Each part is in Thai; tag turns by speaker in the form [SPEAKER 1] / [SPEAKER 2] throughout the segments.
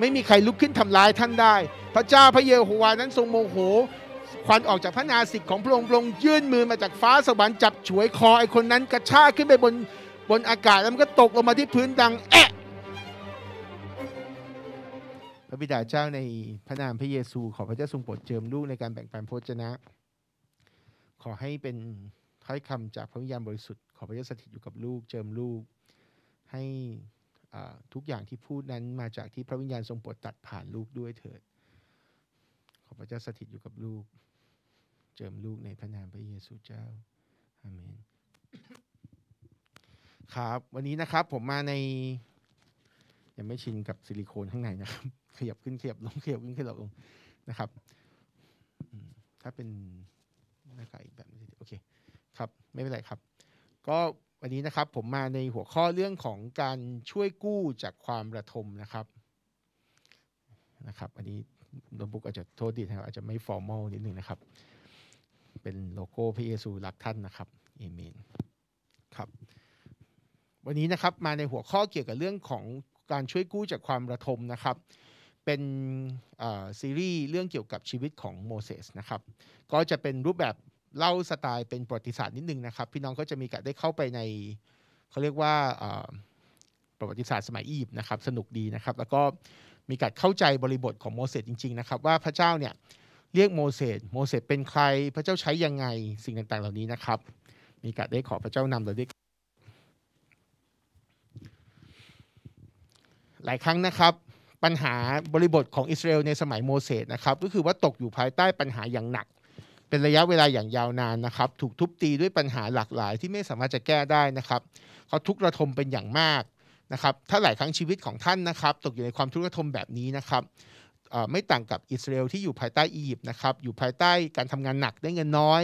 [SPEAKER 1] ไม่มีใครลุกขึ้นทำร้ายท่านได้ พระเจ้าพระเยโฮวานั้นทรงโมโห ควันออกจากพระนาสิกของพระองค์พระองค์ยื่นมือมาจากฟ้าสวรรค์จับฉวยคอไอ้คนนั้นกระชากขึ้นไปบนบนอากาศแล้วมันก็ตกลงมาที่พื้นดังแอะพระบิดาเจ้าในพระนามพระเยซู ขอพระเจ้าทรงโปรดเจิมลูกในการแบ่งปันพระชนะ ขอให้เป็นถ้อยคำจากพระวิญญาณบริสุทธิ์ขอพระเจ้าสถิตอยู่กับลูกเจิมลูกให้ทุกอย่างที่พูดนั้นมาจากที่พระวิญญาณทรงโปรดตัดผ่านลูกด้วยเถิดขอพระเจ้าสถิตอยู่กับลูก เจิมลูกในพระนามพระเยซูเจ้าอาเมนครับ วันนี้นะครับผมมาใน ยังไม่ชินกับซิลิโคนข้างในนะครับขยับขึ้นขยับลงขยับขึ้นขยับลงนะครับ ถ้าเป็นหน้ากากอีกแบบนึงโอเค ครับ ไม่เป็นไรครับ ก็วันนี้นะครับผมมาในหัวข้อเรื่องของการช่วยกู้จากความระทมนะครับนะครับอันนี้โน้ตบุ๊กอาจจะโทษดีนะครับอาจจะไม่ฟอร์มอลนิดนึงนะครับเป็นโลโก้พระเยซูรักท่านนะครับเอเมนครับวันนี้นะครับมาในหัวข้อเกี่ยวกับเรื่องของการช่วยกู้จากความระทมนะครับ เป็นซีรีส์เรื่องเกี่ยวกับชีวิตของโมเสสนะครับก็จะเป็นรูปแบบเล่าสไตล์เป็นประวัติศาสตร์นิดนึงนะครับพี่น้องก็จะมีการได้เข้าไปในเขาเรียกว่าประวัติศาสตร์สมัยอียิปต์นะครับสนุกดีนะครับแล้วก็มีการเข้าใจบริบทของโมเสสจริงๆนะครับว่าพระเจ้าเนี่ยเรียกโมเสสโมเสสเป็นใครพระเจ้าใช้ยังไงสิ่งต่างๆเหล่านี้นะครับ มีการได้ขอพระเจ้านำเราด้วยหลายครั้งนะครับปัญหาบริบทของอิสราเอลในสมัยโมเสสนะครับก็คือว่าตกอยู่ภายใต้ปัญหาอย่างหนักเป็นระยะเวลาอย่างยาวนานนะครับ ถูกทุบตีด้วยปัญหาหลากหลาย ที่ไม่สามารถจะแก้ได้นะครับเขาทุกระทมเป็นอย่างมากนะครับถ้าหลายครั้งชีวิตของท่านนะครับตกอยู่ในความทุกข์ระทมแบบนี้นะครับไม่ต่างกับอิสราเอลที่อยู่ภายใต้อียิปต์นะครับอยู่ภายใต้การทำงานหนักได้เงินน้อย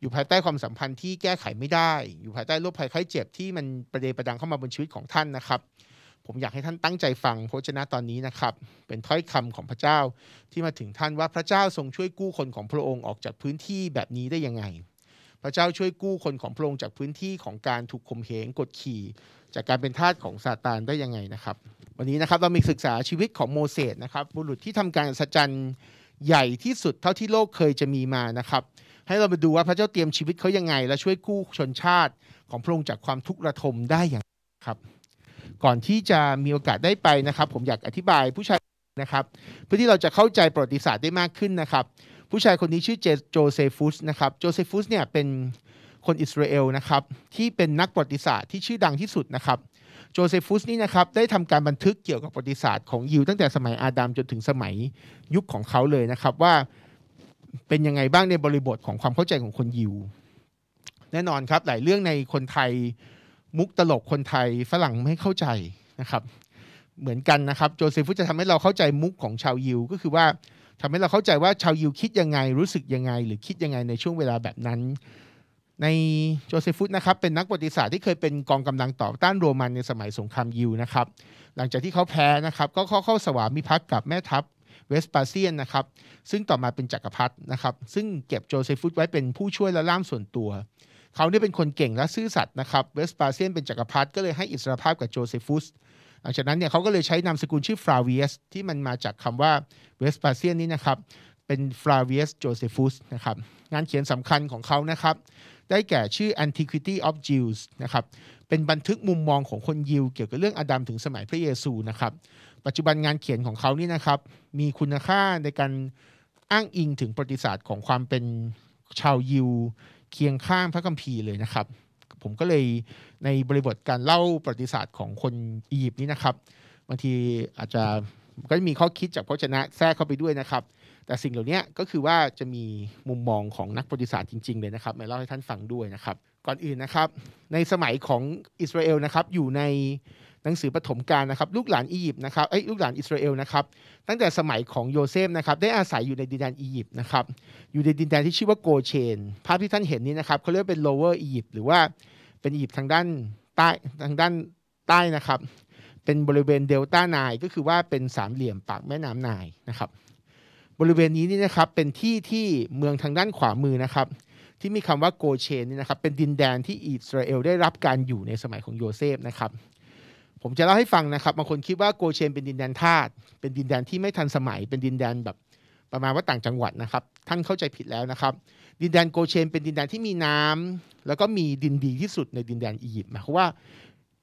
[SPEAKER 1] อยู่ภายใต้ความสัมพันธ์ที่แก้ไขไม่ได้ อยู่ภายใต้โรคภัยไข้เจ็บที่มันประเดประดังเข้ามาบนชีวิตของท่านนะครับผมอยากให้ท่านตั้งใจฟังพระเจ้าตอนนี้นะครับเป็นถ้อยคำของพระเจ้าที่มาถึงท่านว่าพระเจ้าทรงช่วยกู้คนของพระองค์ออกจากพื้นที่แบบนี้ได้ยังไง พระเจ้าช่วยกู้คนของพระองค์จากพื้นที่ของการถูกข่มเหงกดขี่ จากการเป็นทาสของซาตานได้ยังไงนะครับ วันนี้นะครับเรามีศึกษาชีวิตของโมเสสนะครับบุรุษที่ทำการสัจจันใหญ่ที่สุดเท่าที่โลกเคยจะมีมานะครับ ให้เราไปดูว่าพระเจ้าเตรียมชีวิตเขายังไง และช่วยกู้ชนชาติของพระองค์จากความทุกข์ระทมได้อย่างครับก่อนที่จะมีโอกาสได้ไปนะครับ ผมอยากอธิบายผู้ชายนะครับเพื่อที่เราจะเข้าใจประวัติศาสตร์ได้มากขึ้นนะครับ ผู้ชายคนนี้ชื่อเจโจเซฟุสนะครับโจเซฟุสเนี่ยเป็นคนอิสราเอลนะครับ ที่เป็นนักประวัติศาสตร์ที่ชื่อดังที่สุดนะครับโจเซฟุสนี่นะครับได้ทำการบันทึกเกี่ยวกับประวัติศาสตร์ของยิวตั้งแต่สมัยอาดัมจนถึงสมัยยุคของเขาเลยนะครับ ว่าเป็นยังไงบ้างในบริบทของความเข้าใจของคนยิวแน่นอนครับหลายเรื่องในคนไทยมุกตลกคนไทยฝรั่งไม่เข้าใจนะครับ เหมือนกันนะครับโจเซฟุจะทำให้เราเข้าใจมุกของชาวยิวก็คือว่าทำให้เราเข้าใจว่าชาวยิวคิดยังไงรู้สึกยังไง หรือคิดยังไงในช่วงเวลาแบบนั้น ในโจเซฟุสนะครับเป็นนักประวัติศาสตร์ที่เคยเป็นกองกำลังต่อต้านโรมันในสมัยสงครามยิวนะครับหลังจากที่เขาแพ้นะครับ ก็เข้าเข้าสวามิภักดิ์กับแม่ทัพเวสปาเซียนนะครับ ซึ่งต่อมาเป็นจกักรพรรดินะครับซึ่งเก็บโจเซฟุสไว้เป็นผู้ช่วยและล่ามส่วนตัวเขาเนี่ยเป็นคนเก่งและซื่อสัตย์นะครับเวสปาเซียนเป็นจกักรพรรดิก็เลยให้อิสรภาพกับโจเซฟุสหลังจากนั้นเนี่ยเขาก็เลยใช้นามสกุลชื่อฟลาเวียสที่มันมาจากคำว่าเวสปาเซียนนี้นะครับเป็นฟลาเวียสโจเซฟุสนะครับงานเขียนสำคัญของเขานะครับ ได้แก่ชื่อ Antiquity of Jews นะครับเป็นบันทึกมุมมองของคนยิว เกี่ยวกับเรื่องอดัมถึงสมัยพระเยซูนะครับปัจจุบันงานเขียนของเขานี่นะครับมีคุณค่าในการอ้างอิงถึงประวัติศาสตร์ของความเป็นชาวยิวเคียงข้างพระคัมภีร์เลยนะครับ ผมก็เลยในบริบทการเล่าประวัติศาสตร์ของคนอียิปต์นี้นะครับบางทีอาจจะก็มีข้อคิดจากพระชนะแทรกเข้าไปด้วยนะครับ แต่สิ่งเหล่านี้ก็คือว่าจะมีมุมมองของนักประวัติศาสตร์จริงๆเลยนะครับมาเล่าให้ท่านฟัง ด้วยนะครับ ก่อนอื่นนะครับ ในสมัยของอิสราเอลนะครับอยู่ในนังสือปฐมกาลนะครับ ลูกหลานอียิปต์นะครับเอ้ยลูกหลานอิสราเอลนะครับตั้งแต่สมัยของโยเซฟนะครับ ได้อาศัยอยู่ในดินแดนอียิปต์นะครับอยู่ในดินแดนที่ชื่อว่าโกเชน ภาพที่ท่านเห็นนี้นะครับเขาเรียกเป็น lower อียิปต์หรือว่า เป็นอียิปต์ทางด้านใต้ทางด้านใต้นะครับ เป็นบริเวณเดลต้านายก็คือว่าเป็นสามเหลี่ยมปากแม่น้ำนายนะครับ บริเวณนี้นี่นะครับเป็นที่ที่เมืองทางด้านขวามือนะครับที่มีคำว่าโกเชนนี่นะครับเป็นดินแดนที่อิสราเอลได้รับการอยู่ในสมัยของโยเซฟนะครับผมจะเล่าให้ฟังนะครับบางคนคิดว่าโกเชนเป็นดินแดนทาสเป็นดินแดนที่ไม่ทันสมัยเป็นดินแดนแบบประมาณว่าต่างจังหวัดนะครับ ท่านเข้าใจผิดแล้วนะครับ ดินแดนโกเชน เป็นดินแดนที่มีน้ำ แล้วก็มีดินดีที่สุดในดินแดนอียิปต์หมายความว่า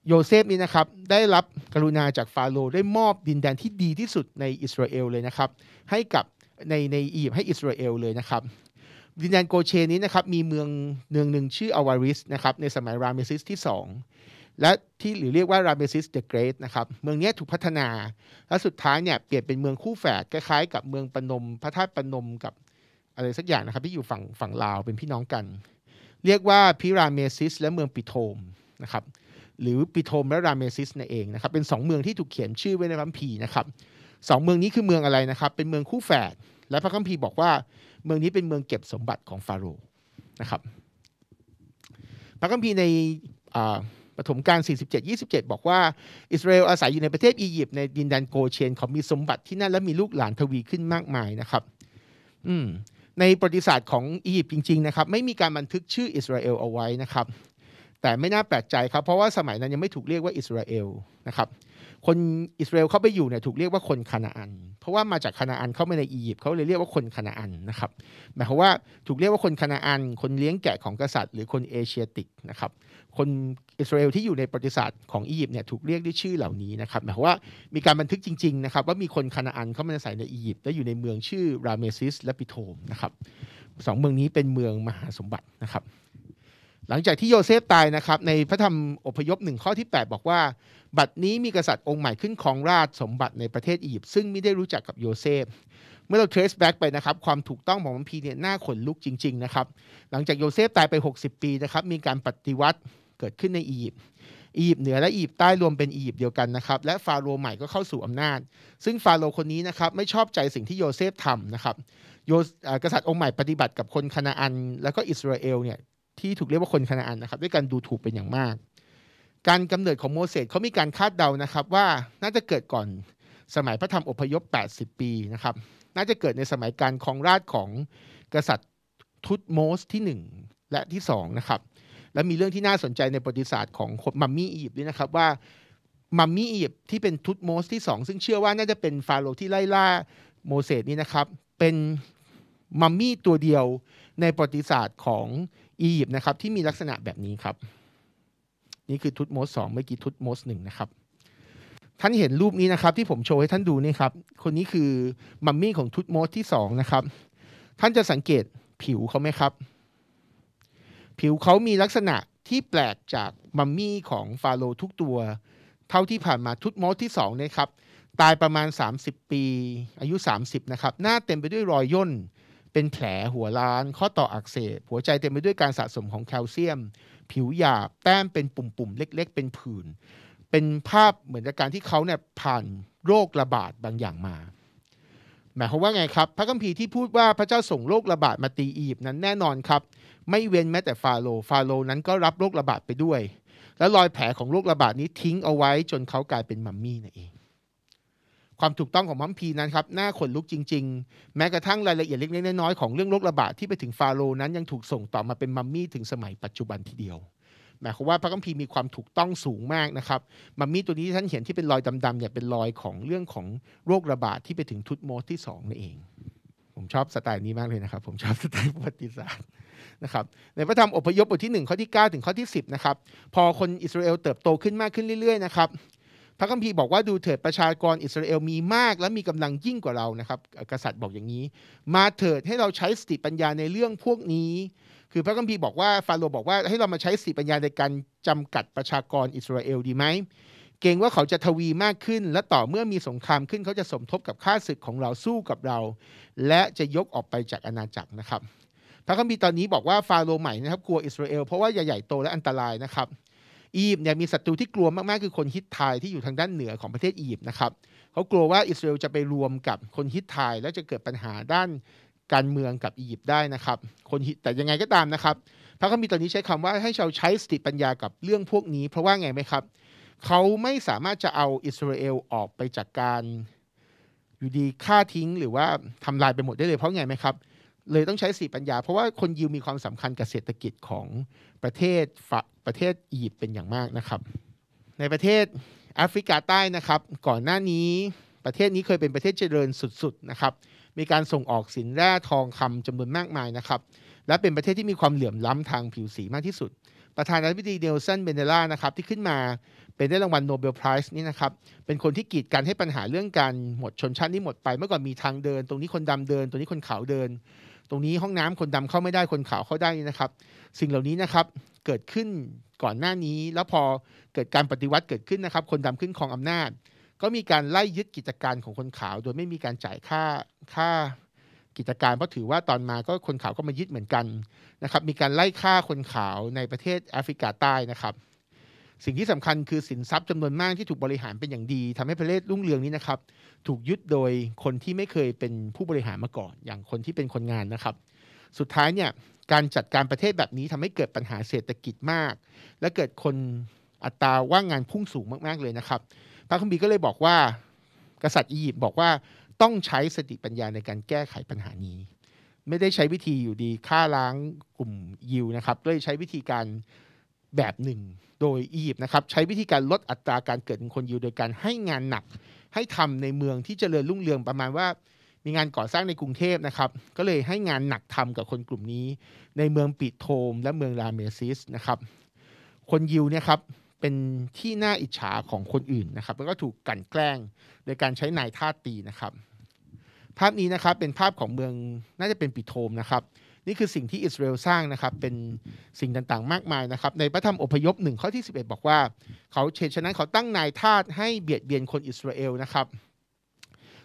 [SPEAKER 1] โยเซฟนี่นะครับได้รับกรุณาจากฟาโรห์ได้มอบดินแดนที่ดีที่สุดในอิสราเอลเลยนะครับ ให้กับในในอียิปต์ให้อิสราเอลเลยนะครับ ดินแดนโกเชนนี้นะครับมีเมืองเมืองหนึ่งชื่ออวาริสนะครับในสมัยราเมซิสที่2และที่หรือเรียกว่าราเมซิสเดอะเกรทนะครับ เมืองนี้ถูกพัฒนา และสุดท้ายเนี่ยเปลี่ยนเป็นเมืองคู่แฝดคล้ายๆ กับเมืองปนม พระธาตุปนมกับอะไรสักอย่างนะครับ ที่อยู่ฝั่งฝั่งลาวเป็นพี่น้องกัน เรียกว่าพิราเมซิส และเมืองปิโทมนะครับ หรือปิโทมและราเมซิสนั่นเองนะครับ เป็น2เมืองที่ถูกเขียนชื่อไว้ในพัมพีนะครับสเมืองนี้คือเมืองอะไรนะครับ เป็นเมืองคู่แฝดและพระคัมภีร์บอกว่าเมืองนี้เป็นเมืองเก็บสมบัติของฟาโรห์นะครับ พระคัมภีร์ในปฐมกาล47-27 บอกว่าอิสราเอลอาศัยอยู่ในประเทศอียิปต์ในดินแดนโกเชนเขามีสมบัติที่นั่น และมีลูกหลานทวีขึ้นมากมายนะครับอืมในประวัติศาสตร์ของอียิปต์จริงๆนะครับไม่มีการบันทึกชื่ออิสราเอลเอาไว้นะครับ แต่ไม่น่าแปลกใจครับ เพราะว่าสมัยนั้นยังไม่ถูกเรียกว่าอิสราเอลนะครับ คนอิสราเอลเข้าไปอยู่เนี่ยถูกเรียกว่าคนคานาอัน เพราะว่ามาจากคานาอันเข้ามาในอียิปต์เขาเลยเรียกว่าคนคานาอันนะครับหมายความว่าถูกเรียกว่าคนคานาอันคนเลี้ยงแกะของกษัตริย์ หรือคนเอเชียติกนะครับคนอิสราเอลที่อยู่ในประวัติศาสตร์ของอียิปต์เนี่ยถูกเรียกด้วยชื่อเหล่านี้นะครับหมายความว่ามีการบันทึกจริงๆนะครับว่ามีคนคานาอันเข้ามาอาศัยในอียิปต์และอยู่ในเมืองชื่อราเมซิสและปิโทมนะครับสองเมืองนี้เป็นเมืองมหาสมบัตินะครับหลังจากที่โยเซฟตายนะครับในพระธรรมอพยพหนึ่งข้อที่ 8 บอกว่า บัดนี้มีกษัตริย์องค์ใหม่ขึ้นครองราชสมบัติในประเทศอียิปต์ซึ่งไม่ได้รู้จักกับโยเซฟเมื่อเราเทรซแบ็กไปนะครับความถูกต้องของมันพีเนี่ยน่าขนลุกจริงๆนะครับหลังจากโยเซฟตายไป60 ปีนะครับมีการปฏิวัติเกิดขึ้นในอียิปต์ อียิปต์เหนือและอียิปต์ใต้รวมเป็นอียิปต์เดียวกันนะครับ และฟาโรห์ใหม่ก็เข้าสู่อำนาจ ซึ่งฟาโรห์คนนี้นะครับไม่ชอบใจสิ่งที่โยเซฟทำนะครับโยกษัตริย์องค์ใหม่ปฏิบัติกับคนคณาอัน แล้วก็อิสราเอลเนี่ยที่ถูกเรียกว่าคนคณาอันนะครับ ด้วยการดูถูกเป็นอย่างมาก การกำเนิดของโมเสสเขามีการคาดเดานะครับ ว่าน่าจะเกิดก่อนสมัยพระธรรมอพยพ 80 ปีนะครับ น่าจะเกิดในสมัยการครองราชของกษัตริย์ทุตโมสที่ 1 และที่ 2 นะครับและมีเรื่องที่น่าสนใจในประวัติศาสตร์ของมัมมี่อียิปต์ด้วยนะครับว่ามัมมี่อียิปต์ที่เป็นทุตโมสที่ 2 ซึ่งเชื่อว่าน่าจะเป็นฟาโรห์ที่ไล่ล่าโมเสสนี่นะครับเป็นมัมมี่ตัวเดียวในประวัติศาสตร์ของอียิปต์นะครับที่มีลักษณะแบบนี้ครับ นี่คือทุตโมสสองเมื่อกี้ทุตโมสหนึ่งนะครับท่าน เห็นรูปนี้นะครับ ที่ผมโชว์ให้ท่านดูนี่ครับ คนนี้คือมัมมี่ของทุตโมสที่2นะครับท่านจะสังเกตผิวเขาไหมครับผิวเขามีลักษณะที่แปลกจาก มัมมี่ของฟาโรทุกตัว เท่าที่ผ่านมาทุตมอสที่สองนะครับ ตายประมาณ 30 ปี อายุ 30 นะครับ หน้าเต็มไปด้วยรอยย่นเป็นแผลหัวล้าน ข้อต่ออักเสบหัวใจเต็มไปด้วยการสะสมของแคลเซียม ผิวหยาบแต้มเป็นปุ่มๆเล็กๆ เป็นผื่นเป็นภาพเหมือนกับการที่เขาเนี่ยผ่านโรคระบาดบางอย่างมาหมายความว่าไงครับพระคัมภีร์ที่พูดว่าพระเจ้าส่งโรคระบาดมาตีอียิปต์นั้นแน่นอนครับไม่เว้นแม้แต่ฟาโรฟาโรนั้นก็รับโรคระบาดไปด้วย และรอยแผลของโรคระบาดนี้ทิ้งเอาไว้ จนเขากลายเป็นมัมมี่นั่นเอง ความถูกต้องของมัมพีนั้นครับน่าขนลุกจริงๆ แม้กระทั่งรายละเอียดเล็กๆ น้อยๆ ของเรื่องโรคระบาดที่ไปถึงฟาโรนั้นยังถูกส่งต่อมาเป็นมัมมี่ ถึงสมัยปัจจุบันทีเดียว หมายความว่าพระคัมภีร์มีความถูกต้องสูงมากนะครับ มัมมี่ตัวนี้ท่ท่านเห็นที่เป็นรอยดำๆเนี่ยเป็นรอยของเรื่องของโรคระบาดที่ไปถึงทุตโมสที่สองนั่นเอง ผมชอบสไตล์นี้มากเลยนะครับ ผมชอบสไตล์ประวัติศาสตร์นะครับในพระธรรมอพยพบทที่1ข้อที่9ถึงข้อที่10นะครับพอคนอิสราเอลเติบโตขึ้นมากขึ้นเรื่อยๆนะครับ พระคัมภีร์บอกว่าดูเถิดประชากรอิสราเอลมีมาก และมีกำลังยิ่งกว่าเรานะครับกษัตริย์บอกอย่างนี้ มาเถิดให้เราใช้สติปัญญาในเรื่องพวกนี้ คือพระคัมภีร์บอกว่าฟาโรห์บอกว่าให้เรามาใช้สติปัญญาในการจำกัดประชากรอิสราเอลดีไหมเกรงว่าเขาจะทวีมากขึ้นและต่อเมื่อมีสงครามขึ้นเขาจะสมทบกับข้าศึกของเราสู้กับเรา และจะยกออกไปจากอาณาจักรนะครับพระคัมภีร์ตอนนี้บอกว่าฟาโรห์ใหม่นะครับกลัวอิสราเอลเพราะว่าใหญ่โตและอันตรายนะครับอียิปต์เนี่ยมีศัตรูที่กลัวมาก ๆ คือคนฮิตไทยที่อยู่ทางด้านเหนือของประเทศอียิปต์นะครับ เขากลัวว่าอิสราเอลจะไปรวมกับคนฮิตไทย แล้วจะเกิดปัญหาด้านการเมืองกับอียิปต์ได้นะครับ คนแต่ยังไงก็ตามนะครับพระคัมภีร์ตอนนี้ใช้คำว่าให้ชาวใช้สติปัญญากับเรื่องพวกนี้ เพราะว่าไงไหมครับ เขาไม่สามารถจะเอาอิสราเอลออกไปจากการอยู่ดีฆ่าทิ้ง หรือว่าทำลายไปหมดได้เลยเพราะไงไหมครับเลยต้องใช้สีปัญญาเพราะว่าคนยิวมีความสำคัญกับเศรษฐกิจของประเทศฝัประเทศอียิปต์เป็นอย่างมากนะครับ ในประเทศแอฟริกาใต้นะครับก่อนหน้านี้ประเทศนี้เคยเป็นประเทศเจริญสุดๆนะครับ มีการส่งออกสินแร่ทองคำจำนวนมากมายนะครับ และเป็นประเทศที่มีความเหลื่อมล้ำทางผิวสีมากที่สุด ประธานาธิบดีเดลสันเบเนล่านะครับที่ขึ้นมาเป็นได้รางวัลโนเบลไพรส์นี่นะครับเป็นคนที่กีดกันให้ปัญหาเรื่องการหมดชนชั้นนี่หมดไป เมื่อก่อนมีทางเดิน ตรงนี้คนดำเดิน ตรงนี้คนขาวเดินตรงนี้ห้องน้ำคนดำเข้าไม่ได้คนขาวเข้าได้นะครับ สิ่งเหล่านี้นะครับเกิดขึ้นก่อนหน้านี้แล้วพอเกิดการปฏิวัติเกิดขึ้นนะครับ คนดำขึ้นครองอำนาจ ก็มีการไล่ยึดกิจการของคนขาว โดยไม่มีการจ่ายค่าค่ากิจการเพราะถือว่าตอนมาก็คนขาวก็มายึดเหมือนกันนะครับ มีการไล่ฆ่าคนขาวในประเทศแอฟริกาใต้นะครับสิ่งที่สำคัญคือสินทรัพย์จำนวนมากที่ถูกบริหารเป็นอย่างดี ทำให้ประเทศรุ่งเรืองนี้นะครับถูกยึดโดยคนที่ไม่เคยเป็นผู้บริหารมาก่อนอย่างคนที่เป็นคนงานนะครับ สุดท้ายเนี่ยการจัดการประเทศแบบนี้ทำให้เกิดปัญหาเศรษฐกิจมาก และเกิดคนอัตราว่างงานพุ่งสูงมาก ๆ เลยนะครับพระคัมภีร์ก็เลยบอกว่า กษัตริย์อียิปต์บอกว่าต้องใช้สติปัญญาในการแก้ไขปัญหานี้ ไม่ได้ใช้วิธีอยู่ดีฆ่าล้าง กลุ่มยิวนะครับด้วยใช้วิธีการแบบหนึ่ง โดยอียิปต์นะครับ ใช้วิธีการลดอัตราการเกิดของคนยิว โดยการให้งานหนักให้ทำในเมืองที่เจริญรุ่งเรืองประมาณว่า มีงานก่อสร้างในกรุงเทพนะครับ ก็เลยให้งานหนักทำกับคนกลุ่มนี้ ในเมืองปิโทม และเมืองลาเมซิสนะครับ คนยิวเนี่ยครับเป็นที่น่าอิจฉาของคนอื่นนะครับแล้วก็ถูกกั่นแกล้งโดยการใช้นายท่าตีนะครับ ภาพนี้นะครับเป็นภาพของเมืองน่าจะเป็นปิโทมนะครับนี่คือสิ่งที่อิสราเอลสร้างนะครับเป็นสิ่งต่างๆมากมายนะครับ ในพระธรรมอพยพหนึ่งข้อที่11 บอกว่า เขาเชฉะนั้นเขาตั้งนายทาสให้เบียดเบียนคนอิสราเอลนะครับ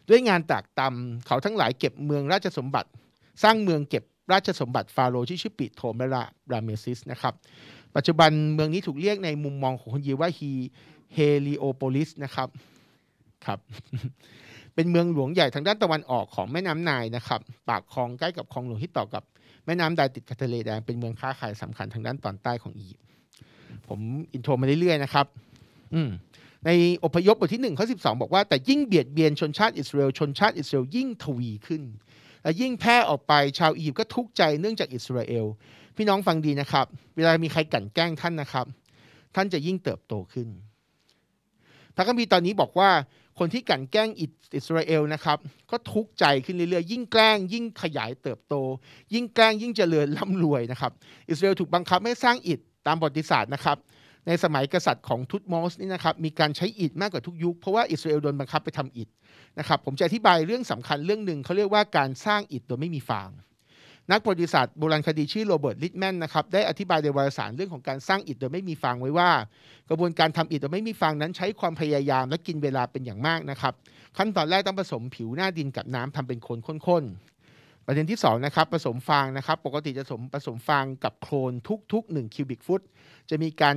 [SPEAKER 1] ด้วยงานตากตำเขาทั้งหลายเก็บเมืองราชสมบัติ สร้างเมืองเก็บราชสมบัติฟาโรห์ที่ชื่อปิโทมและรามมซิสนะครับปัจจุบันเมืองนี้ถูกเรียกในมุมมองของคนยิวว่าฮีเฮลิโอโพลิสนะครับครับเป็นเมืองหลวงใหญ่ทางด้านตะวันออกของแม่น้ำไนายนะครับปากคลองใกล้กับคลองหลวงที่ต่อกับแม่น้ำไดติดกับทะเลแดงเป็นเมืองค้าขายสำคัญทางด้านตอนใต้ของอียิปต์ผมอินโทรมาเรื่อยๆนะครับอืมในอพยพบทที่หนึ่งข้อสิบอกว่า แต่ยิ่งเบียดเบียนชนชาติอิสราเอลชนชาติอิสราเอลยิ่งทวีขึ้น และยิ่งแพร่ออกไปชาวอียิปต์ก็ทุกข์ใจเนื่องจากอิสราเอลพี่น้องฟังดีนะครับ เวลามีใครกั่นแกล้งท่านนะครับ ท่านจะยิ่งเติบโตขึ้นพระคัมภีร์ตอนนี้บอกว่าคนที่กันแกล้งอิสราเอลนะครับ ก็ทุกข์ใจขึ้นเรื่อยๆ ยิ่งแกล้ง ยิ่งขยายเติบโต ยิ่งแกล้ง ยิ่งเจริญร่ำรวยนะครับอิสราเอลถูกบังคับให้สร้างอิฐตามประวัติศาสตร์นะครับ ในสมัยกษัตริย์ของทุตมอสนี่นะครับ มีการใช้อิฐมากกว่าทุกยุค เพราะว่าอิสราเอลโดนบังคับไปทำอิฐนะครับ ผมจะอธิบายเรื่องสำคัญเรื่องหนึ่งเขาเรียกว่าการสร้างอิฐโดยไม่มีฟางนักประวัติศาสตร์โบราณคดีชื่อโรเบิร์ตลิทแมนนะครับได้อธิบายในวารสารเรื่องของการสร้างอิฐโดยไม่มีฟางไว้ว่า กระบวนการทำอิฐโดยไม่มีฟางนั้นใช้ความพยายามและกินเวลาเป็นอย่างมากนะครับ ขั้นตอนแรกต้องผสมผิวหน้าดินกับน้ำทำเป็นโคนข้นๆ ประเด็นที่2นะครับผสมฟางนะครับ ปกติจะผสมผสมฟางกับโคลนทุก ๆ 1คิวบิกฟุตจะมีการ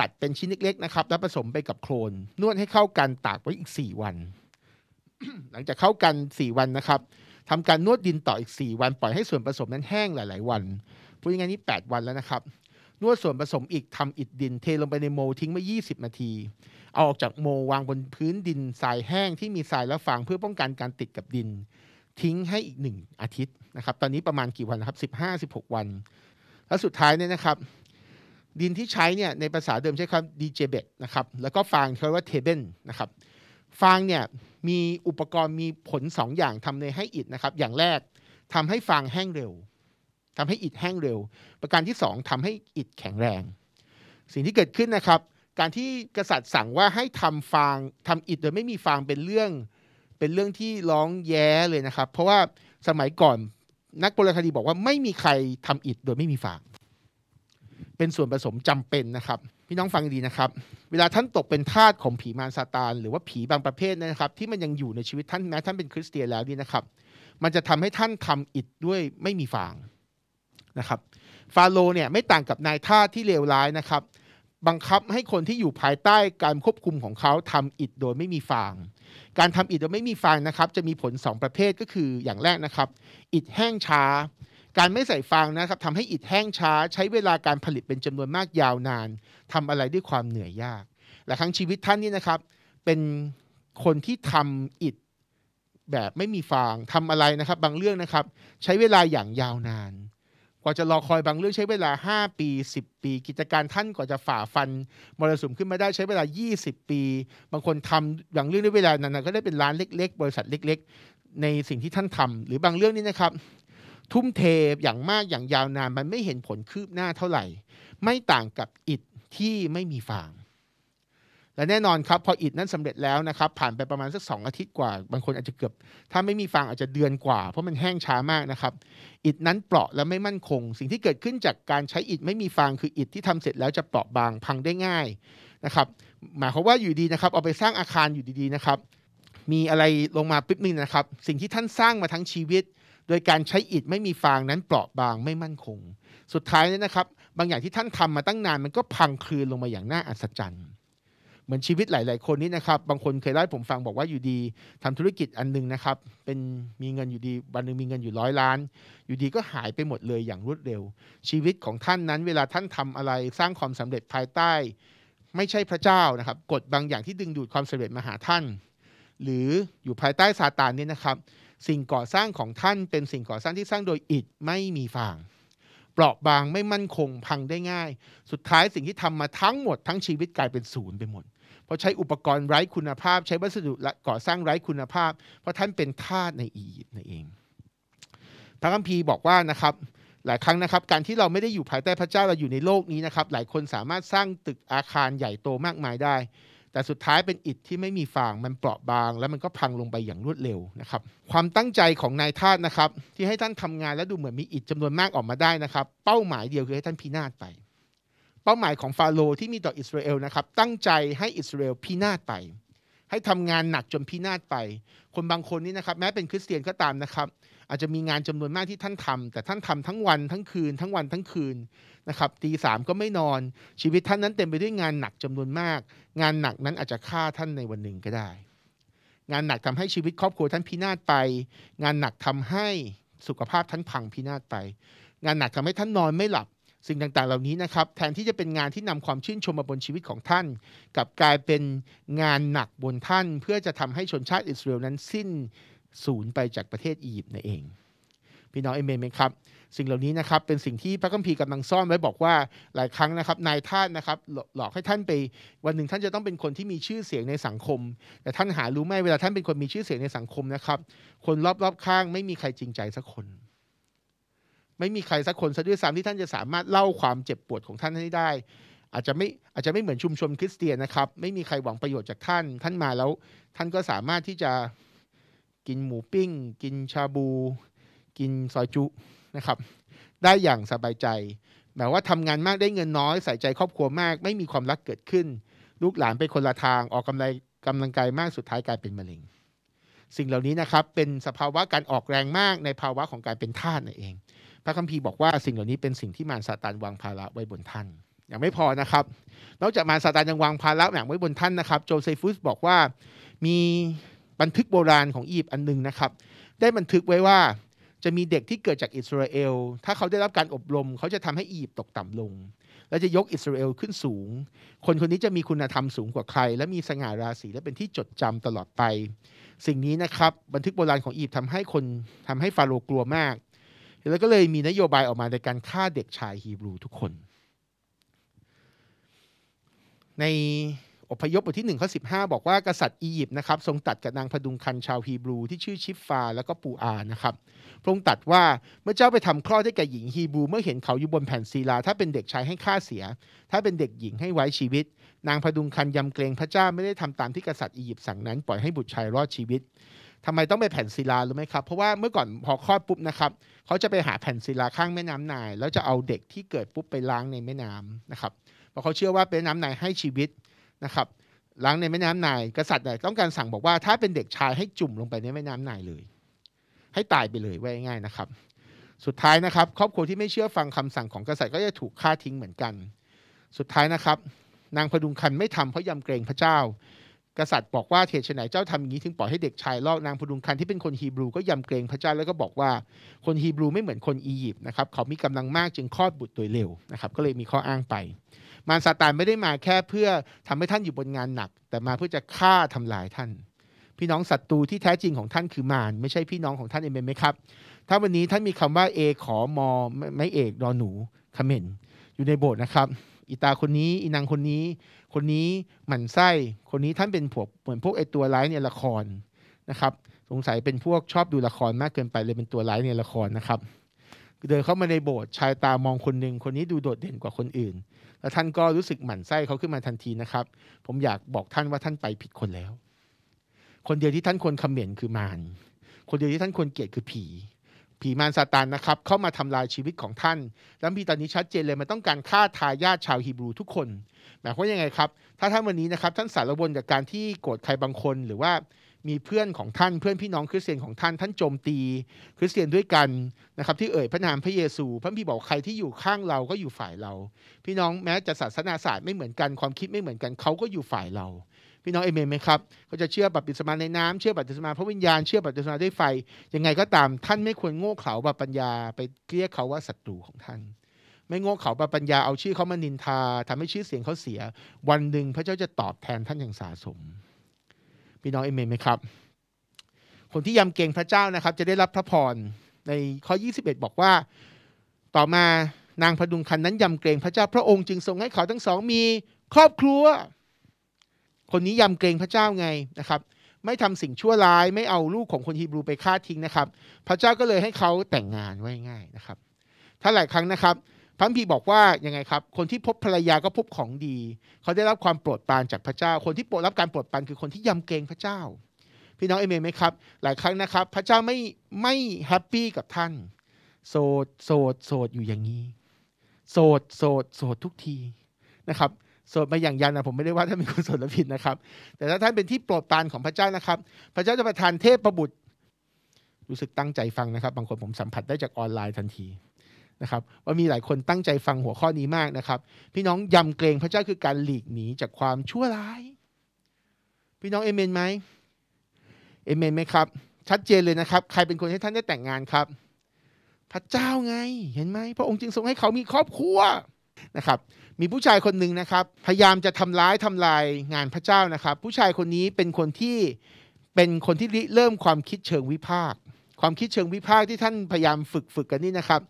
[SPEAKER 1] ตัดเป็นชิ้นเล็กๆนะครับแล้วผสมไปกับโคลนนวดให้เข้ากันตากไว้อีก4วัน หลังจากเข้ากัน 4 วันนะครับทำการนวดดินต่ออีก 4 วัน ปล่อยให้ส่วนผสมนั้นแห้งหลาย ๆ วัน พูดง่ายๆนี่8วันแล้วนะครับ นวดส่วนผสมอีกทำอิดดิน เทลงไปในโมทิ้งไว้20นาทีเอาออกจากโมวางบนพื้นดินทรายแห้งที่มีทรายและฟางเพื่อป้องกันการติดกับดิน ทิ้งให้อีก 1 อาทิตย์นะครับ ตอนนี้ประมาณกี่วันนะครับ15-16วัน แล้วสุดท้ายเนี่ยนะครับ ดินที่ใช้เนี่ยในภาษาเดิมใช้คำดีเจเบตนะครับแล้วก็ฟางเขาเรียกว่าเทเบนนะครับฟางเนี่ยมีอุปกรณ์มีผล2ออย่างทำเลยให้อิดนะครับ อย่างแรกทำให้ฟางแห้งเร็วทำให้อิดแห้งเร็ว ประการที่2ทำให้อิดแข็งแรง สิ่งที่เกิดขึ้นนะครับ การที่กษัตริย์สั่งว่าให้ทำฟาง ทำอิดโดยไม่มีฟางเป็นเรื่อง เป็นเรื่องที่ร้องแย้เลยนะครับ เพราะว่าสมัยก่อนนักโบราณคดีบอกว่าไม่มีใครทำอิดโดยไม่มีฟาง เป็นส่วนผสมจำเป็นนะครับี่น้องฟังดีนะครับ เวลาท่านตกเป็นทาสของผีมารซาตานหรือว่าผีบางประเภทนะครับที่มันยังอยู่ในชีวิตท่านแม้ท่านเป็นคริสเตียนแล้วนี่นะครับมันจะทำให้ท่านทำอิดด้วยไม่มีฟางนะครับฟาโรเนี่ยไม่ต่างกับนายทาสที่เลวร้ายนะครับบังคับให้คนที่อยู่ภายใต้การควบคุมของเขาทำอิดโดยไม่มีฟาง การทำอิดโดยไม่มีฟางนะครับจะมีผล 2 ประเภทก็คืออย่างแรกนะครับอิดแห้งช้าการไม่ใส่ฟางนะครับทำให้อิฐแห้งช้าใช้เวลาการผลิตเป็นจำนวนมากยาวนาน ทำอะไรด้วยความเหนื่อยยากหลายครั้งชีวิตท่านนี่นะครับ เป็นคนที่ทำอิฐแบบไม่มีฟาง ทำอะไรนะครับบางเรื่องนะครับ ใช้เวลาอย่างยาวนาน กว่าจะรอคอยบางเรื่องใช้เวลา 5 ปี 10 ปี กิจการท่านกว่าจะฝ่าฟันมรสุมขึ้นมาได้ใช้เวลา20ปี บางคนทำบางเรื่องด้วยเวลานานนก็ได้เป็นร้านเล็ก ๆ บริษัทเล็ก ๆ ในสิ่งที่ท่านทำ หรือบางเรื่องนี่นะครับทุ่มเทอย่างมากอย่างยาวนานมันไม่เห็นผลคืบหน้าเท่าไหร่ ไม่ต่างกับอิฐที่ไม่มีฟาง และแน่นอนครับ พออิดนั้นสำเร็จแล้วนะครับ ผ่านไปประมาณสักสอาทิตย์กว่า บางคนอาจจะเกือบ ถ้าไม่มีฟาง อาจจะเดือนกว่า เพราะมันแห้งช้ามากนะครับ อิดนั้นเปราะและไม่มั่นคง สิ่งที่เกิดขึ้นจากการใช้อิดไม่มีฟางคืออิดที่ทำเสร็จแล้วจะเปราะบางพังได้ง่ายนะครับหมายความว่าอยู่ดีนะครับ เอาไปสร้างอาคารอยู่ดีๆนะครับมีอะไรลงมาปิ๊บนึงนะครับสิ่งที่ท่านสร้างมาทั้งชีวิตโดยการใช้อิฐไม่มีฟางนั้นเปราะบางไม่มั่นคง สุดท้ายนี่นะครับ บางอย่างที่ท่านทำมาตั้งนาน มันก็พังคลืน ลงมาอย่างน่าอัศจรรย์เหมือนชีวิตหลาย ๆ คนนี้นะครับบางคนเคยเล่าให้ผมฟังบอกว่าอยู่ดี ทำธุรกิจอันนึงนะครับ เป็นมีเงินอยู่ดีวันหนึ่งมีเงินอยู่ร้อยล้าน อยู่ดีก็หายไปหมดเลยอย่างรวดเร็ว ชีวิตของท่านนั้นเวลาท่านทำอะไรสร้างความสำเร็จภายใต้ ไม่ใช่พระเจ้านะครับกฎบางอย่างที่ดึงดูดความสำเร็จมาหาท่าน หรืออยู่ภายใต้ซาตานเนี่ยนะครับสิ่งก่อสร้างของท่านเป็นสิ่งก่อสร้างที่สร้างโดยอิฐไม่มีฝาง เปราะบางไม่มั่นคง พังได้ง่าย สุดท้ายสิ่งที่ทำมาทั้งหมดทั้งชีวิตกลายเป็นศูนย์ไปหมด เพราะใช้อุปกรณ์ไร้คุณภาพ ใช้วัสดุและก่อสร้างไร้คุณภาพ เพราะท่านเป็นทาสในอียิปต์นั่นเองพระคัมภีร์บอกว่านะครับหลายครั้งนะครับการที่เราไม่ได้อยู่ภายใต้พระเจ้าเราอยู่ในโลกนี้นะครับหลายคนสามารถสร้างตึกอาคารใหญ่โตมากมายได้แต่สุดท้ายเป็นอิฐที่ไม่มีฝาง มันเปราะบาง แล้วมันก็พังลงไปอย่างรวดเร็วนะครับ ความตั้งใจของนายทาสนะครับที่ให้ท่านทำงานและดูเหมือนมีอิฐ จำนวนมากออกมาได้นะครับเป้าหมายเดียวคือให้ท่านพินาศไป เป้าหมายของฟาโรห์ที่มีต่ออิสราเอลนะครับตั้งใจให้อิสราเอลพินาศไปให้ทำงานหนักจนพินาศไป คนบางคนนี่นะครับ แม้เป็นคริสเตียนก็ตามนะครับอาจจะมีงานจำนวนมากที่ท่านทำ แต่ท่านทำทั้งวันทั้งคืน ทั้งวัน ทั้งคืนนะครับ ตีสามก็ไม่นอน ชีวิตท่านนั้นเต็มไปด้วยงานหนักจำนวนมาก งานหนักนั้นอาจจะฆ่าท่านในวันหนึ่งก็ได้ งานหนักทำให้ชีวิตครอบครัวท่านพินาศไป งานหนักทำให้สุขภาพท่านพังพินาศไป งานหนักทำให้ท่านนอนไม่หลับ สิ่งต่างๆเหล่านี้นะครับ แทนที่จะเป็นงานที่นำความชื่นชมมาบนชีวิตของท่าน กับกลายเป็นงานหนักบนท่านเพื่อจะทำให้ชนชาติอิสราเอลนั้นสิ้นสูญไปจากประเทศอียิปต์นั่นเองพี่น้องเอเมนไหมครับสิ่งเหล่านี้นะครับเป็นสิ่งที่พระคัมภีร์กำลังซ่อนไว้บอกว่าหลายครั้งนะครับนายท่านนะครับหลอกให้ท่านไปวันหนึ่งท่านจะต้องเป็นคนที่มีชื่อเสียงในสังคม แต่ท่านหารู้ไหมเวลาท่านเป็นคนมีชื่อเสียงในสังคมนะครับ คนรอบๆข้าง ไม่มีใครจริงใจสักคน ไม่มีใครสักคนซะด้วยซ้ำที่ท่านจะสามารถเล่าความเจ็บปวดของท่านให้ได้อาจจะไม่อาจจะไม่เหมือนชุมชนคริสเตียนนะครับไม่มีใครหวังประโยชน์จากท่านท่านมาแล้ว ท่านก็สามารถที่จะกินหมูปิ้ง กินชาบูกินซอยจุนะครับ ได้อย่างสบายใจแบบว่าทำงานมากได้เงินน้อย ใส่ใจครอบครัวมาก ไม่มีความรักเกิดขึ้น ลูกหลานเป็นคนละทาง ออกกำังกำลังกายมากสุดท้ายกลายเป็นมะเร็ง สิ่งเหล่านี้นะครับเป็นสภาวะการออกแรงมากในภาวะของการเป็นทาสนั่นเอง พระคัมภีร์บอกว่าสิ่งเหล่านี้เป็นสิ่งที่มารซาตานวางภาระไว้บนท่าน ยังไม่พอนะครับ นอกจากมารซาตานยังวางภาระหนักไว้บนท่านนะครับ โจเซฟุสบอกว่ามีบันทึกโบราณของอียิปต์อันนึงนะครับ ได้บันทึกไว้ว่าจะมีเด็กที่เกิดจากอิสราเอลถ้าเขาได้รับการอบรมเขาจะทำให้อียิปต์ตกต่ำลง และจะยกอิสราเอลขึ้นสูง คนคนนี้จะมีคุณธรรมสูงกว่าใคร และมีสง่าราศีและเป็นที่จดจำตลอดไป สิ่งนี้นะครับบันทึกโบราณของอียิปต์ทำให้คนทำให้ฟาโรห์กลัวมาก แล้วก็เลยมีนโยบายออกมาในการฆ่าเด็กชายฮีบรูทุกคน ในอพยพบทที่1ข้อสิบอกว่ากษัตริย์อียิปต์นะครับทรงตัดกับนางพดุงคันชาวฮีบรูที่ชื่อชิฟฟาแล้วก็ปูอานะครับพระองค์ตัดว่าเมื่อเจ้าไปทำคลอดให้แก่หญิงฮีบูเมื่อเห็นเขาอยู่บนแผ่นศิลาถ้าเป็นเด็กชายให้ค่าเสีย ถ้าเป็นเด็กหญิงให้ไว้ชีวิต นางพดุงคันยำเกรงพระเจ้าไม่ได้ทำตามที่กษัตริย์อียิปต์สั่งนั้นปล่อยให้บุตรชายรอดชีวิตทำไมต้องไปแผ่นศิลารู้ไหมครับเพราะว่าเมื่อก่อนพอคลอดปุ๊บนะครับเขาจะไปหาแผ่นศิลาข้างแม่น้ำนายแล้วจะเอาเด็กที่เกิดปุ๊บไปล้างในแม่น้ำนะครับเพราะเขาเชื่อว่าเป็นน้ำนายให้ชีวิตนะครับล้างในแม่น้ำนายกษัตริย์ต้องการสั่งบอกว่าถ้าเป็นเด็กชายให้จุ่มลงไปในแม่น้ำนายเลยให้ตายไปเลยไว้ง่ายนะครับ สุดท้ายนะครับครอบครัวที่ไม่เชื่อฟังคำสั่งของกษัตริย์ก็จะถูกฆ่าทิ้งเหมือนกัน สุดท้ายนะครับ นางพดุงคันไม่ทำเพราะยำเกรงพระเจ้า กษัตริย์บอกว่าเทศไหนเจ้าทำอย่างนี้ถึงปล่อยให้เด็กชายลอก นางพดุงคันที่เป็นคนฮีบรูก็ยำเกรงพระเจ้า แล้วก็บอกว่าคนฮีบรูไม่เหมือนคนอียิปต์นะครับเขามีกำลังมากจึงคลอดบุตรโดยเร็วนะครับก็เลยมีข้ออ้างไป มารซาตานไม่ได้มาแค่เพื่อทำให้ท่านอยู่บนงานหนัก แต่มาเพื่อจะฆ่าทำลายท่านพี่น้องศัตรูที่แท้จริงของท่านคือมารไม่ใช่พี่น้องของท่านเองเป็นไหมครับ ถ้าวันนี้ท่านมีคำว่าเอขอมอไม่เอกรอหนูคอมเมนต์อยู่ในโบสถ์นะครับอีตาคนนี้อีนางคนนี้ คนนี้หมั่นไส้คนนี้ท่านเป็นพวกเหมือนพวกไอตัวร้ายในละครนะครับสงสัยเป็นพวกชอบดูละครมากเกินไปเลยเป็นตัวร้ายในละครนะครับเดินเข้ามาในโบสถ์ชายตามองคนหนึ่งคนนี้ดูโดดเด่นกว่าคนอื่น แล้วท่านก็รู้สึกหมั่นไส้เขาขึ้นมาทันทีนะครับผมอยากบอกท่านว่าท่านไปผิดคนแล้วคนเดียวที่ท่านควรคมเหม็นคือมาร คนเดียวที่ท่านควรเกลียดคือผี ผีมารซาตานนะครับเข้ามาทำลายชีวิตของท่าน แล้วพีตอนนี้ชัดเจนเลยมันต้องการฆ่าทายาทชาวฮีบรูทุกคนหมายความว่ายังไงครับ ถ้าท่านวันนี้นะครับท่านสารบนจากการที่โกรธใครบางคน หรือว่ามีเพื่อนของท่านเพื่อนพี่น้องคริสเตียนของท่าน ท่านโจมตีคริสเตียนด้วยกันนะครับ ที่เอ่ยพระนามพระเยซู พระพี่บอกใครที่อยู่ข้างเราก็อยู่ฝ่ายเรา พี่น้องแม้จะศาสนาศาสตร์ไม่เหมือนกันความคิดไม่เหมือนกันเขาก็อยู่ฝ่ายเราพี่น้องเอเมนไหมครับก็จะเชื่อบัพติศมาในน้ำเชื่อบัพติศมาพระวิญญาณเชื่อบัพติศมาด้วยไฟ ยังไงก็ตามท่านไม่ควรโง่เขลาบัปัญญาไปเกลี้ยเขาว่าศัตรูของท่าน ไม่โง่เขลาบัปัญญาเอาชื่อเขามานินทา ทำให้ชื่อเสียงเขาเสีย วันหนึ่งพระเจ้าจะตอบแทนท่านอย่างสาสมพี่น้องเอเมนไหมครับ คนที่ยำเกรงพระเจ้านะครับ จะได้รับพระพรในข้อ 21 บอกว่า ต่อมานางพดุงคันนั้นยำเกรงพระเจ้าพระองค์จึงทรงให้เขาทั้งสองมีครอบครัวคนนี้ยำเกรงพระเจ้าไงนะครับ ไม่ทำสิ่งชั่วร้ายไม่เอาลูกของคนฮีบรูไปฆ่าทิ้งนะครับ พระเจ้าก็เลยให้เขาแต่งงานไว้ง่ายนะครับ ถ้าหลายครั้งนะครับ พระพีบอกว่ายังไงครับ คนที่พบภรรยาก็พบของดีเขาได้รับความโปรดปรานจากพระเจ้า คนที่โปรดรับการโปรดปรานคือ คนที่ยำเกรงพระเจ้าพี่น้องเอเมนไหมครับ หลายครั้งนะครับ พระเจ้าไม่ไม่แฮปปี้กับท่านโสดโสดโสดอยู่อย่างนี้ โสดโสดโสดทุกทีนะครับสวดมาอย่างยันนะผมไม่ได้ว่าถ้ามีคนสวดแล้วผิดนะครับ แต่ถ้าท่านเป็นที่โปรดปรานของพระเจ้านะครับ พระเจ้าจะประทานเทพประบุตร รู้สึกตั้งใจฟังนะครับบางคนผมสัมผัสได้จากออนไลน์ทันทีนะครับ ว่ามีหลายคนตั้งใจฟังหัวข้อนี้มากนะครับ พี่น้องยำเกรงพระเจ้าคือการหลีกหนีจากความชั่วร้าย พี่น้องเอเมนไหมเอเมนไหมครับ ชัดเจนเลยนะครับ ใครเป็นคนให้ท่านได้แต่งงานครับ พระเจ้าไงเห็นไหมพระองค์จึงทรงให้เขามีครอบครัวนะครับมีผู้ชายคนหนึ่งนะครับพยายามจะทำร้ายทำลายงานพระเจ้านะครับ ผู้ชายคนนี้เป็นคนที่เป็นคนที่เริ่มความคิดเชิงวิพากษ์ ความคิดเชิงวิพากษ์ที่ท่านพยายามฝึกฝึกกันนี่นะครับ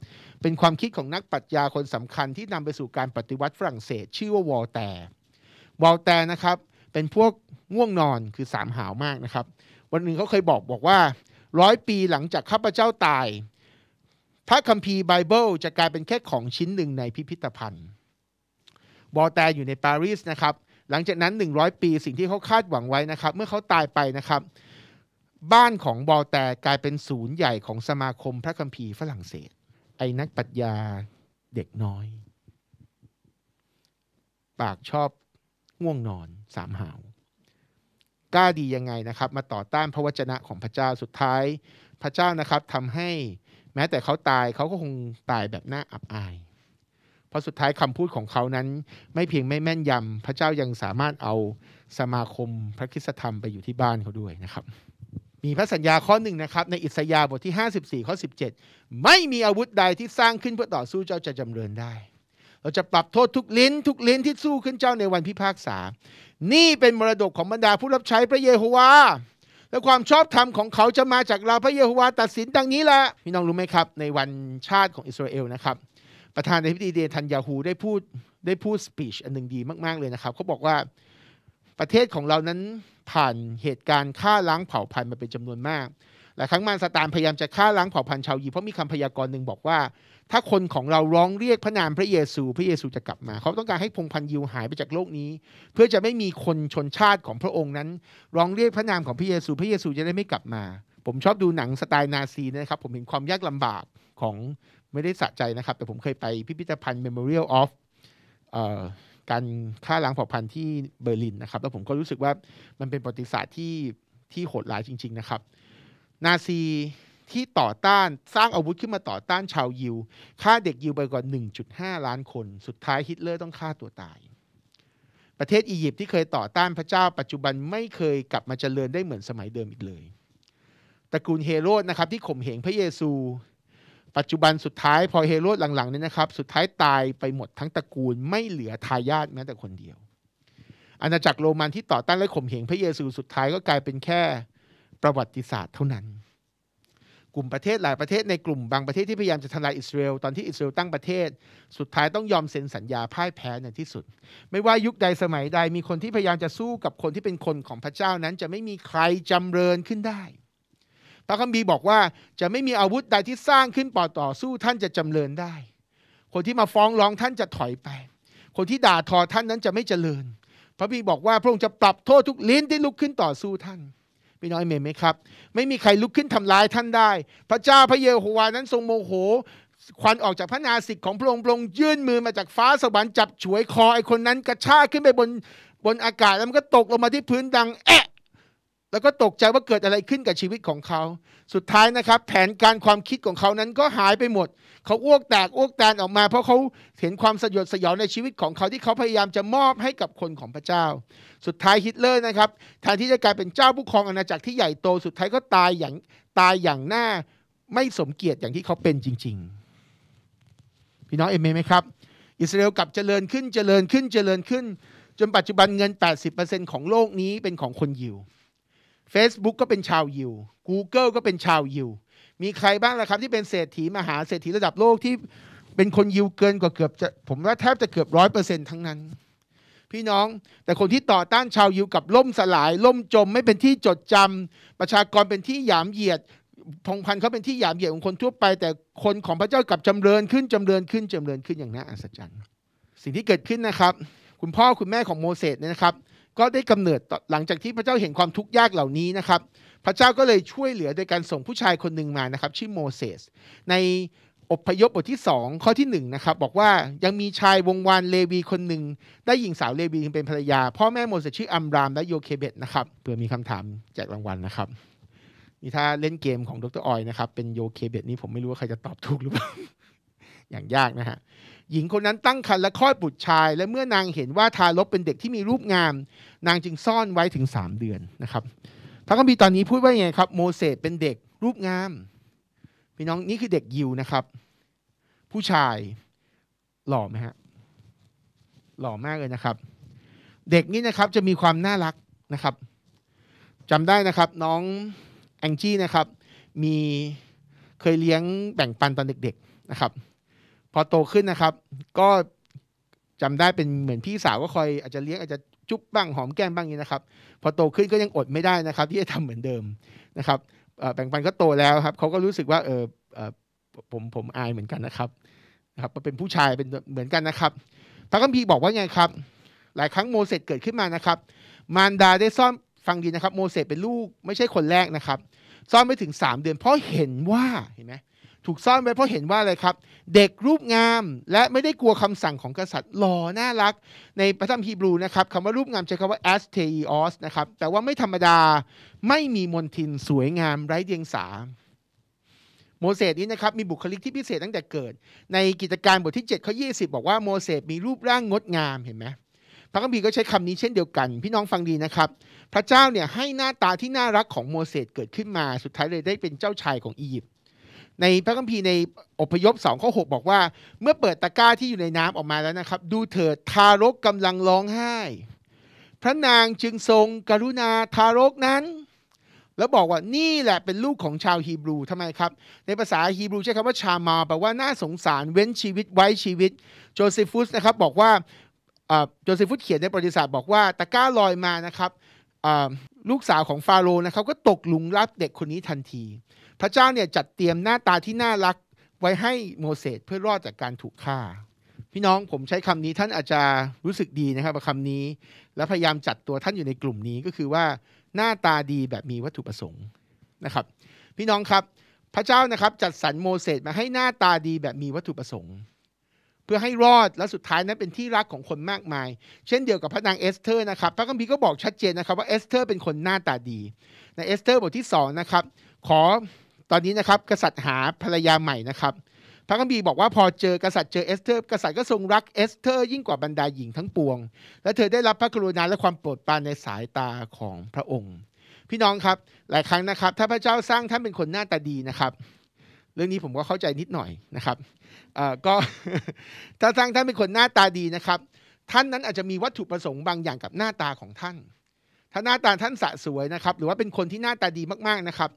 [SPEAKER 1] เป็นความคิดของนักปรัชญาคนสำคัญที่นำไปสู่การปฏิวัติฝรั่งเศสชื่อว่าวอลแตร์วอลแตร์นะครับเป็นพวกง่วงนอนคือสามหาวมากนะครับวันหนึ่งเขาเคยบอกบอกว่าร้อยปีหลังจากข้าพเจ้าตายพระคัมภีร์ไบเบิลจะกลายเป็นแค่ของชิ้นหนึ่งในพิพิธภัณฑ์บอแต์อยู่ในปารีสนะครับ หลังจากนั้น 100 ปีสิ่งที่เขาคาดหวังไว้นะครับ เมื่อเขาตายไปนะครับ บ้านของบอแต์กลายเป็นศูนย์ใหญ่ของสมาคมพระคัมภีร์ฝรั่งเศส ไอ้นักปัญญาเด็กน้อย ปากชอบง่วงนอนสามหาว กล้าดียังไงนะครับมาต่อต้านพระวจนะของพระเจ้าสุดท้ายพระเจ้านะครับทำให้แม้แต่เขาตายเขาก็คงตายแบบน่าอับอายราะสุดท้ายคำพูดของเขานั้นไม่เพียงไม่แม่นยำพระเจ้ายังสามารถเอาสมาคมพระคิสธรรมไปอยู่ที่บ้านเขาด้วยนะครับ มีพระสัญญาข้อหนึ่งนะครับ ในอิสยาบทที่ 54ข้อ17 ไม่มีอาวุธใดที่สร้างขึ้นเพื่อต่อสู้เจ้าจะจำเริญได้ เราจะปรับโทษทุกลิ้นทุกลิ้นที่สู้ขึ้นเจ้าในวันพิพากษา นี่เป็นมรดกของบรรดาผู้รับใช้พระเยโฮวาและความชอบธรรมของเขาจะมาจากเราพระเยโฮวาตัดสินดังนี้แหละพี่น้องรู้ไหมครับ ในวันชาติของอิสราเอลนะครับประธานในพิธีเดนทันยาฮู ได้พูดได้พูดสปีชอันหนึ่งดีมากๆ เลยนะครับเขาบอกว่าประเทศของเรานั้นผ่านเหตุการณ์ฆ่าล้างเผ่าพันธุ์มาเป็นจำนวนมากหลายครั้งมารซาตานพยายามจะฆ่าล้างเผ่าพันธุ์ชาวยิวเพราะมีคำพยากรณ์หนึ่งบอกว่า ถ้าคนของเราร้องเรียกพระนามพระเยซูพระเยซูจะกลับมา เขาต้องการให้พงพันยิวหายไปจากโลกนี้ เพื่อจะไม่มีคนชนชาติของพระองค์นั้นร้องเรียกพระนามของพระเยซู พระเยซูจะได้ไม่กลับมา ผมชอบดูหนังสไตล์นาซีนะครับ ผมเห็นความยากลำบากของไม่ได้สะใจนะครับ แต่ผมเคยไปพิพิธภัณฑ์ Memorial of การฆ่าล้างเผ่าพันธุ์ที่เบอร์ลินนะครับแล้วผมก็รู้สึกว่ามันเป็นประวัติศาสตร์ที่ ที่โหดร้ายจริงๆนะครับ นาซีที่ต่อต้านสร้างอาวุธขึ้นมาต่อต้านชาวยิวฆ่าเด็กยิวไปกว่า 1.5 ล้านคนสุดท้ายฮิตเลอร์ต้องฆ่าตัวตาย ประเทศอียิปต์ที่เคยต่อต้านพระเจ้าปัจจุบันไม่เคยกลับมาเจริญได้เหมือนสมัยเดิมอีกเลยตระกูลเฮโรดนะครับที่ข่มเหงพระเยซูปัจจุบันสุดท้ายพอเฮโรดหลังๆนี่นะครับ สุดท้ายตายไปหมดทั้งตระกูลไม่เหลือทายาทแม้แต่คนเดียว อาณาจักรโรมันที่ต่อต้านและข่มเหงพระเยซูสุดท้ายก็กลายเป็นแค่ประวัติศาสตร์เท่านั้น กลุ่มประเทศหลายประเทศในกลุ่มบางประเทศที่พยายามจะทำลายอิสราเอลตอนที่อิสราเอลตั้งประเทศสุดท้ายต้องยอมเซ็นสัญญาพ่ายแพ้ในที่สุด ไม่ว่ายุคใดสมัยใดมีคนที่พยายามจะสู้กับคนที่เป็นคนของพระเจ้านั้นจะไม่มีใครจำเริญขึ้นได้พระคัมภีร์บอกว่าจะไม่มีอาวุธใดที่สร้างขึ้นปอต่อสู้ท่านจะจำเริญได้ คนที่มาฟ้องร้องท่านจะถอยไป คนที่ด่าทอท่านนั้นจะไม่เจริญ พระบีบอกว่าพระองค์จะปรับโทษทุกลิ้นที่ลุกขึ้นต่อสู้ท่านพี่น้อยเมนไหมครับ ไม่มีใครลุกขึ้นทำร้ายท่านได้ พระเจ้าพระเยโฮวานั้นทรงโมโห ควันออกจากพระนาสิกของพระองค์พระองค์ยื่นมือมาจากฟ้าสวรรค์จับฉวยคอไอคนนั้นกระชากขึ้นไปบนบนอากาศ แล้วมันก็ตกลงมาที่พื้นดังแอะแล้วก็ตกใจว่าเกิดอะไรขึ้นกับชีวิตของเขา สุดท้ายนะครับ แผนการความคิดของเขานั้นก็หายไปหมด เขาอ้วกแตกอ้วกแตนออกมา เพราะเขาเห็นความสยดสยองในชีวิตของเขาที่เขาพยายามจะมอบให้กับคนของพระเจ้า สุดท้ายฮิตเลอร์นะครับแทนที่จะกลายเป็นเจ้าผู้ครองอาณาจักรที่ใหญ่โต สุดท้ายก็ตายอย่างตายอย่างหน้าไม่สมเกียรติอย่างที่เขาเป็นจริง ๆ พี่น้องเอเมนไหมครับ อิสราเอลกลับเจริญขึ้นเจริญขึ้นเจริญขึ้น จนปัจจุบันเงิน 80%ของโลกนี้เป็นของคนยิว Facebook ก็เป็นชาวยิว Google ก็เป็นชาวยิว มีใครบ้างล่ะครับที่เป็นเศรษฐีมหาเศรษฐีระดับโลกที่เป็นคนยิวเกินกว่าเกือบจะผมว่าแทบจะเกือบร้อยเปอร์เซ็นต์ทั้งนั้น พี่น้องแต่คนที่ต่อต้านชาวยิว กับล่มสลาย ล่มจมไม่เป็นที่จดจำ ประชากรเป็นที่หยามเหยียดพงพันธ์เขาเป็นที่หยามเหยียดของคนทั่วไป แต่คนของพระเจ้ากับจำเริญขึ้นจำเริญขึ้นจำเริญขึ้นอย่างน่าอัศจรรย์ สิ่งที่เกิดขึ้นนะครับ คุณพ่อคุณแม่ของโมเสสเนี่ยนะครับก็ได้กำเนิดหลังจากที่พระเจ้าเห็นความทุกข์ยากเหล่านี้นะครับ พระเจ้าก็เลยช่วยเหลือโดยการส่งผู้ชายคนหนึ่งมานะครับชื่อโมเสสในอบพยพบทที่ 2 ข้อที่1นะครับบอกว่ายังมีชายวงวานเลวีคนหนึ่งได้หญิงสาวเลวีเป็นภรรยา พ่อแม่โมเสสชื่ออัมราม และโยเคเบตนะครับเพื่อมีคำถามแจกรางวัลนะครับ นี่ถ้าเล่นเกมของดรออยนะครับเป็นโยเคเบตนี่ผมไม่รู้ว่าใครจะตอบถูกหรือเปล่าอย่างยากนะฮะหญิงคนนั้นตั้งครรภ์และคลอดบุตรชาย และเมื่อนางเห็นว่าทารกเป็นเด็กที่มีรูปงาม นางจึงซ่อนไว้ถึง 3 เดือนนะครับพระคัมภีร์ตอนนี้พูดว่ายงไงครับโมเสสเป็นเด็กรูปงามพี่น้องนี่คือเด็กยิวนะครับ ผู้ชายหล่อไหมฮะหล่อมากเลยนะครับ เด็กนี่นะครับจะมีความน่ารักนะครับจำได้นะครับน้องแองจี้นะครับ มีเคยเลี้ยงแบ่งปันตอนเด็กๆนะครับพอโตขึ้นนะครับก็จำได้เป็นเหมือนพี่สาวก็คอย อาจจะเลี้ยงอาจจะจุ๊บบ้างหอมแก้มบ้างนี้นะครับ พอโตขึ้นก็ยังอดไม่ได้นะครับ ที่จะทำเหมือนเดิมนะครับแบ่งปันก็โตแล้วครับเขาก็รู้สึกว่าเออผมผมอายเหมือนกันนะครับนะครับเป็นผู้ชายเป็นเหมือนกันนะครับพระคัมภีร์บอกว่าไงครับหลายครั้งโมเสสเกิดขึ้นมานะครับ มารดาได้ซ่อนฟังดีนะครับโมเสสเป็นลูกไม่ใช่คนแรกนะครับ ซ่อนไปถึง3เดือนเพราะเห็นว่าเห็นไหมถูกซ่อนไว้เพราะเห็นว่าอะไรครับ เด็กรูปงามและไม่ได้กลัวคำสั่งของกษัตริย์ หล่อ น่ารัก ในพระธรรมฮีบรูนะครับ คำว่ารูปงามใช้คำว่า a s t e i o s นะครับ แต่ว่าไม่ธรรมดา ไม่มีมนทินสวยงามไร้เดียงสา โมเสสนี้นะครับ มีบุคลิกที่พิเศษตั้งแต่เกิด ในกิจการบทที่ 7ข้อ20 บอกว่าโมเสสมีรูปร่างงดงามเห็นไหมพระคัมภีร์ก็ใช้คำนี้เช่นเดียวกัน พี่น้องฟังดีนะครับ พระเจ้าเนี่ยให้หน้าตาที่น่ารักของโมเสสเกิดขึ้นมา สุดท้ายเลยได้เป็นเจ้าชายของอียิปต์ในพระคัมภีร์ในอพยพสองข้อหบอกว่า เมื่อเปิดตะกร้าที่อยู่ในน้ำออกมาแล้วนะครับ ดูเถิดทารกกำลังร้องไห้ พระนางจึงทรงกรุณาทารกนั้น แล้วบอกว่านี่แหละเป็นลูกของชาวฮีบรูทำไมครับในภาษาฮีบรูใช้คำว่าชามาแปลว่า น่าสงสารเว้นชีวิตไว้ชีวิต โจเซฟุส นะครับ บอกว่าโจเซฟุสเขียนในประวัติศาสตร์บอกว่าตะกร้าลอยมานะครับลูกสาวของฟาโรห์นะครับก็ตกหลุมรักเด็กคนนี้ทันทีพระเจ้าเนี่ยจัดเตรียมหน้าตาที่น่ารักไว้ให้โมเสสเพื่อรอดจากการถูกฆ่า พี่น้องผมใช้คำนี้ท่านอาจจะรู้สึกดีนะครับคำนี้และพยายามจัดตัวท่านอยู่ในกลุ่มนี้ก็คือว่าหน้าตาดีแบบมีวัตถุประสงค์นะครับ พี่น้องครับพระเจ้านะครับจัดสรรโมเสสมาให้หน้าตาดีแบบมีวัตถุประสงค์ เพื่อให้รอดและสุดท้ายนั้นเป็นที่รักของคนมากมาย เช่นเดียวกับพระนางเอสเธอร์ นะครับพระคัมภีร์ก็บอกชัดเจนนะครับว่าเอสเธอร์เป็นคนหน้าตาดีในเอสเธอร์ บทที่2นะครับขออนนี้นะครับกษัตริย์หาภรรยาใหม่นะครับพระกัมพีบอกว่าพอเจอกษัตริย์เจอเอสเธอร์กษัตริย์ก็ทรงรักเอสเธอร์ยิ่งกว่าบรรดาหญิงทั้งปวงและเธอได้รับพระกรุณาและความโปรดปรานในสายตาของพระองค์ พี่น้องครับหลายครั้งนะครับ ถ้าพระเจ้าสร้างท่านเป็นคนหน้าตาดีนะครับ เรื่องนี้ผมก็เข้าใจนิดหน่อยนะครับก็ถ้าสร้างท่านเป็นคนหน้าตาดีนะครับ ท่านนั้นอาจจะมีวัตถุประสงค์บางอย่างกับหน้าตาของท่านถ้าหน้าตาท่านสะสวยนะครับ หรือว่าเป็นคนที่หน้าตาดีมากๆนะครับ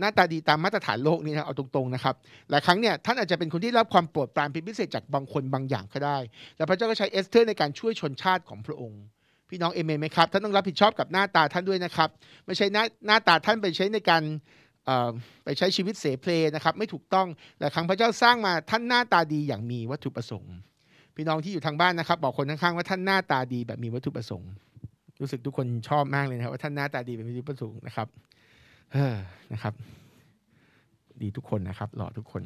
[SPEAKER 1] หน้าตาดีตามมาตรฐานโลกนี่นะเอาตรงๆนะครับหลายครั้งเนี่ยท่านอาจจะเป็นคนที่รับความโปรดปรานนพิเศษจากบางคนบางอย่างก็ได้ แต่พระเจ้าก็ใช้เอสเธอร์ในการช่วยชนชาติของพระองค์ พี่น้องเอเมนไหมครับท่านต้องรับผิดชอบกับหน้าตาท่านด้วยนะครับไม่ใช่หน้าหน้าตาท่านไปใช้ในการไปใช้ชีวิตเสเพลนะครับ ไม่ถูกต้องหลายครั้งพระเจ้าสร้างมาท่านหน้าตาดีอย่างมีวัตถุประสงค์ พี่น้องที่อยู่ทางบ้านนะครับ บอกคนข้างๆ ว่าท่านหน้าตาดีแบบมีวัตถุประสงค์ รู้สึกทุกคนชอบมากเลยนะครับว่าท่านหน้าตาดีแบบมีวัตถุประสงค์นะครับเออนะครับ ดีทุกคนนะครับ หล่อทุกคน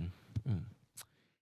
[SPEAKER 1] อืม